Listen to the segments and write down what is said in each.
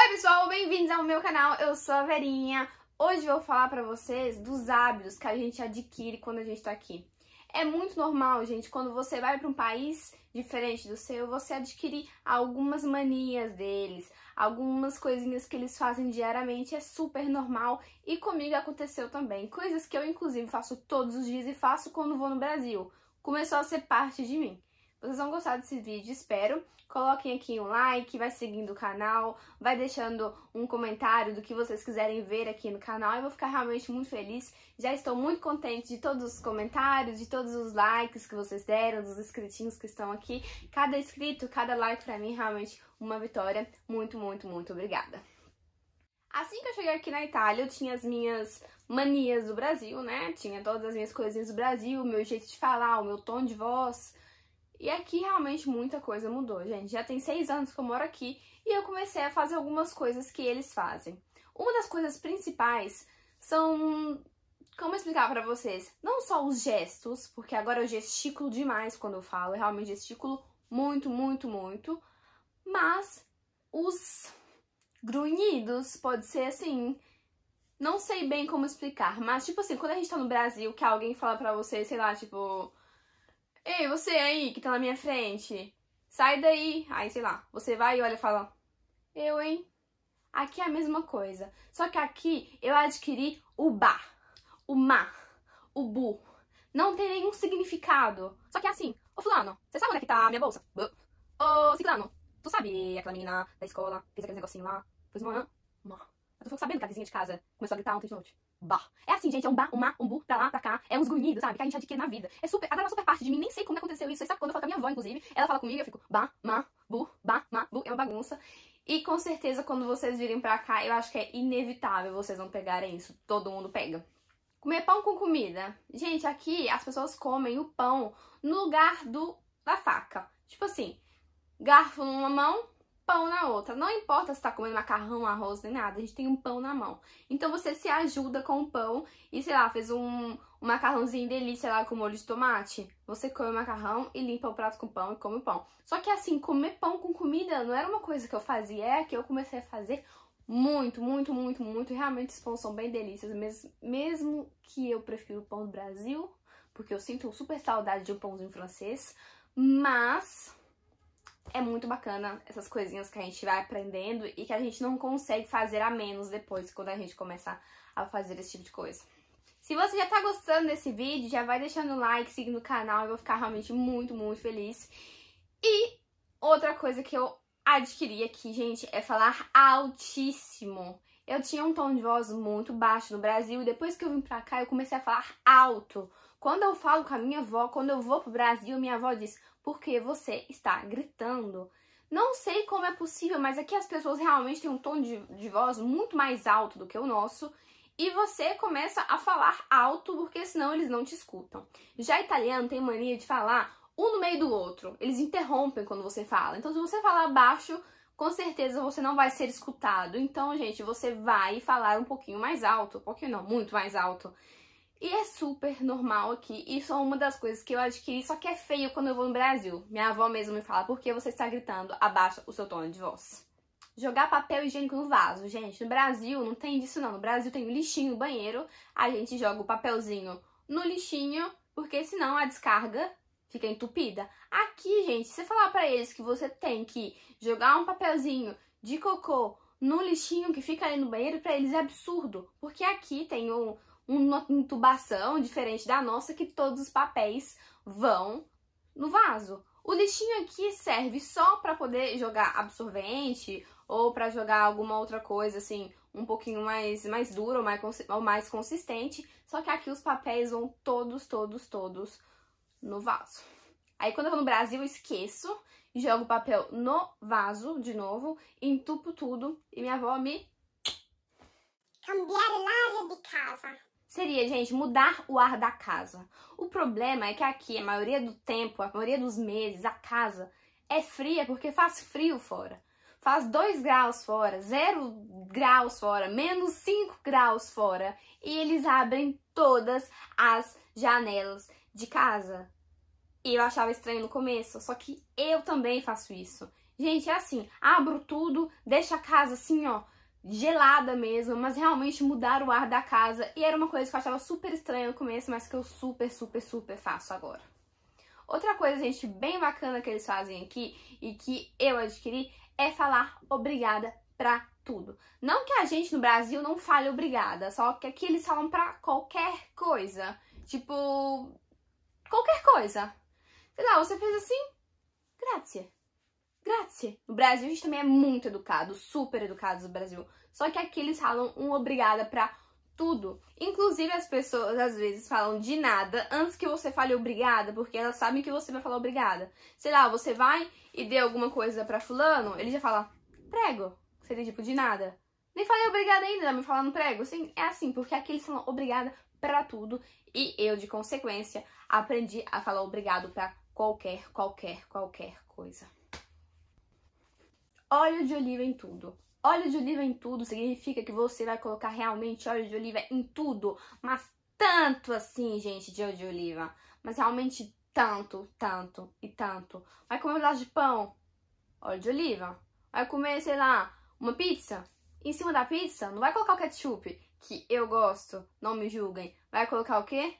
Oi pessoal, bem-vindos ao meu canal, eu sou a Verinha. Hoje eu vou falar pra vocês dos hábitos que a gente adquire quando a gente tá aqui. É muito normal, gente, quando você vai para um país diferente do seu, você adquire algumas manias deles, algumas coisinhas que eles fazem diariamente, é super normal e comigo aconteceu também. Coisas que eu, inclusive, faço todos os dias e faço quando vou no Brasil. Começou a ser parte de mim. Vocês vão gostar desse vídeo, espero. Coloquem aqui um like, vai seguindo o canal, vai deixando um comentário do que vocês quiserem ver aqui no canal. Eu vou ficar realmente muito feliz. Já estou muito contente de todos os comentários, de todos os likes que vocês deram, dos inscritinhos que estão aqui. Cada inscrito, cada like para mim é realmente uma vitória. Muito, muito, muito obrigada. Assim que eu cheguei aqui na Itália, eu tinha as minhas manias do Brasil, né? Tinha todas as minhas coisinhas do Brasil, meu jeito de falar, o meu tom de voz e aqui realmente muita coisa mudou, gente. Já tem seis anos que eu moro aqui e eu comecei a fazer algumas coisas que eles fazem. Uma das coisas principais são, como explicar para vocês, não só os gestos, porque agora eu gesticulo demais quando eu falo, eu realmente gesticulo muito, muito, muito, mas os grunhidos, pode ser assim, não sei bem como explicar, mas tipo assim, quando a gente tá no Brasil, que alguém fala pra você, sei lá, tipo, Ei, você aí que tá na minha frente, sai daí. Aí, sei lá, você vai e olha e fala, eu, hein? Aqui é a mesma coisa, só que aqui eu adquiri o ba, o ma, o bu. Não tem nenhum significado. Só que é assim, ô fulano, você sabe onde é que tá a minha bolsa? Ô, ciclano, tu sabe aquela menina da escola, fez aquele negocinho lá, fez Uma... É. Eu tô sabendo que a vizinha de casa começou a gritar ontem de noite. É assim, gente, é um ba, um ma, um bu, pra lá, pra cá. É uns grunhidos, sabe? Que a gente adquire na vida. É super. Agora é uma super parte de mim, nem sei como aconteceu isso. Você sabe quando eu falo com a minha avó, inclusive? Ela fala comigo, eu fico ba, ma, bu, ba, ma, bu. É uma bagunça. E com certeza, quando vocês virem pra cá, eu acho que é inevitável vocês não pegarem isso. Todo mundo pega. Comer pão com comida. Gente, aqui as pessoas comem o pão no lugar do, da faca. Tipo assim, garfo numa mão, pão na outra. Não importa se tá comendo macarrão, arroz, nem nada, a gente tem um pão na mão. Então você se ajuda com o pão e, sei lá, fez um, um macarrãozinho delícia lá com molho de tomate. Você come o macarrão e limpa o prato com o pão e come o pão. Só que assim, comer pão com comida não era uma coisa que eu fazia, é que eu comecei a fazer muito, muito, muito, muito. Realmente os pães são bem delícias, mesmo, mesmo que eu prefiro o pão do Brasil, porque eu sinto super saudade de um pãozinho francês. Mas é muito bacana essas coisinhas que a gente vai aprendendo e que a gente não consegue fazer a menos depois, quando a gente começar a fazer esse tipo de coisa. Se você já tá gostando desse vídeo, já vai deixando o like, seguindo o canal, eu vou ficar realmente muito, muito feliz. E outra coisa que eu adquiri aqui, gente, é falar altíssimo. Eu tinha um tom de voz muito baixo no Brasil e depois que eu vim pra cá eu comecei a falar alto. Quando eu falo com a minha avó, quando eu vou pro Brasil, minha avó diz: "Por que você está gritando?". Não sei como é possível, mas aqui as pessoas realmente têm um tom de, de voz muito mais alto do que o nosso e você começa a falar alto porque senão eles não te escutam. Já italiano tem mania de falar um no meio do outro. Eles interrompem quando você fala. Então se você falar baixo, com certeza você não vai ser escutado. Então, gente, você vai falar um pouquinho mais alto, um pouquinho não, muito mais alto. E é super normal aqui. Isso é uma das coisas que eu adquiri, só que é feio quando eu vou no Brasil. Minha avó mesmo me fala, por que você está gritando? Abaixa o seu tom de voz. Jogar papel higiênico no vaso, gente. No Brasil não tem disso não. No Brasil tem o lixinho, no banheiro. A gente joga o papelzinho no lixinho, porque senão a descarga fica entupida. Aqui, gente, se você falar para eles que você tem que jogar um papelzinho de cocô no lixinho que fica ali no banheiro, para eles é absurdo, porque aqui tem um, uma intubação diferente da nossa que todos os papéis vão no vaso. O lixinho aqui serve só para poder jogar absorvente ou para jogar alguma outra coisa assim, um pouquinho mais, mais duro ou mais, ou mais consistente. Só que aqui os papéis vão todos, todos, todos no vaso. Aí quando eu vou no Brasil, eu esqueço, jogo o papel no vaso de novo, entupo tudo e minha avó me... Cambiar o de casa. Seria, gente, mudar o ar da casa. O problema é que aqui, a maioria do tempo, a maioria dos meses, a casa é fria porque faz frio fora. Faz 2 graus fora, 0 graus fora, menos 5 graus fora. E eles abrem todas as janelas de casa. E eu achava estranho no começo, só que eu também faço isso. Gente, é assim, abro tudo, deixo a casa assim, ó, gelada mesmo, mas realmente mudar o ar da casa. E era uma coisa que eu achava super estranha no começo, mas que eu super, super, super faço agora. Outra coisa, gente, bem bacana que eles fazem aqui e que eu adquiri é falar obrigada pra tudo. Não que a gente no Brasil não fale obrigada, só que aqui eles falam pra qualquer coisa. Tipo, qualquer coisa. Sei lá, você fez assim, grazie. Grazie. No Brasil, a gente também é muito educado, super educado no Brasil. Só que aqui eles falam um obrigada pra tudo. Inclusive, as pessoas às vezes falam de nada antes que você fale obrigada, porque elas sabem que você vai falar obrigada. Sei lá, você vai e dê alguma coisa pra fulano, ele já fala prego, seria tipo de nada. Nem falei obrigada ainda, tá me falando prego. Assim, é assim, porque aqui eles falam obrigada para tudo e eu, de consequência, aprendi a falar obrigado para qualquer, qualquer, qualquer coisa. Óleo de oliva em tudo. Óleo de oliva em tudo significa que você vai colocar realmente óleo de oliva em tudo, mas tanto assim, gente, de óleo de oliva, mas realmente tanto, tanto e tanto. Vai comer um pedaço de pão, óleo de oliva. Vai comer, sei lá, uma pizza. Em cima da pizza, não vai colocar o ketchup que eu gosto, não me julguem. Vai colocar o quê?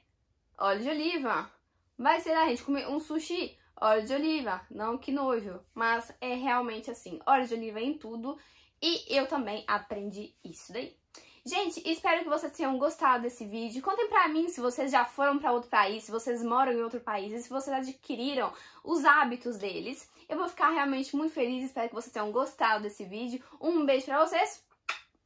Óleo de oliva. Vai ser a gente comer um sushi, óleo de oliva. Não que nojo, mas é realmente assim. Óleo de oliva é em tudo e eu também aprendi isso daí. Gente, espero que vocês tenham gostado desse vídeo. Contem pra mim se vocês já foram para outro país, se vocês moram em outro país e se vocês adquiriram os hábitos deles. Eu vou ficar realmente muito feliz, espero que vocês tenham gostado desse vídeo. Um beijo pra vocês!